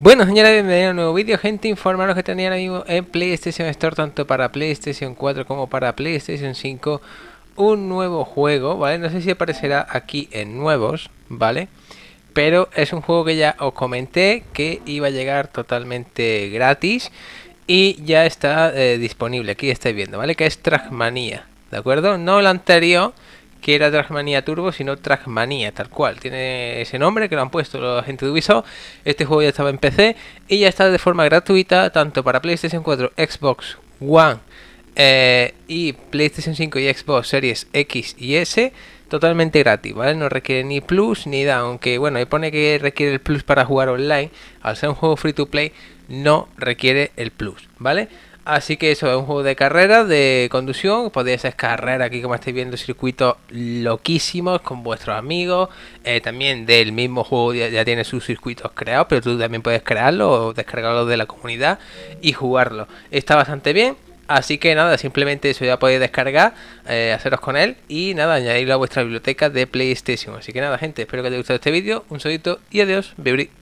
Bueno señores, bienvenidos a un nuevo vídeo, gente, informaros que tenían en PlayStation Store, tanto para PlayStation 4 como para PlayStation 5, un nuevo juego, ¿vale? No sé si aparecerá aquí en nuevos, ¿vale? Pero es un juego que ya os comenté que iba a llegar totalmente gratis y ya está eh, disponible, aquí estáis viendo, ¿vale? Que es Trackmania, ¿de acuerdo? No el anterior, que era Trackmania Turbo, sino Trackmania, tal cual. Tiene ese nombre que lo han puesto los gente de Ubisoft. Este juego ya estaba en PC y ya está de forma gratuita tanto para PlayStation 4, Xbox One eh, y PlayStation 5 y Xbox Series X y S. Totalmente gratis, ¿vale? No requiere ni plus ni da, aunque bueno, ahí pone que requiere el plus para jugar online. Al ser un juego free to play, no requiere el plus, ¿vale? Así que eso, es un juego de carrera, de conducción. Podéis hacer aquí, como estáis viendo, circuitos loquísimos con vuestros amigos. Eh, también del mismo juego ya, tiene sus circuitos creados, pero tú también puedes crearlo o descargarlo de la comunidad y jugarlo. Está bastante bien. Así que nada, simplemente eso ya podéis descargar, eh, haceros con él y nada, añadirlo a vuestra biblioteca de PlayStation. Así que nada, gente, espero que os haya gustado este vídeo. Un saludito y adiós,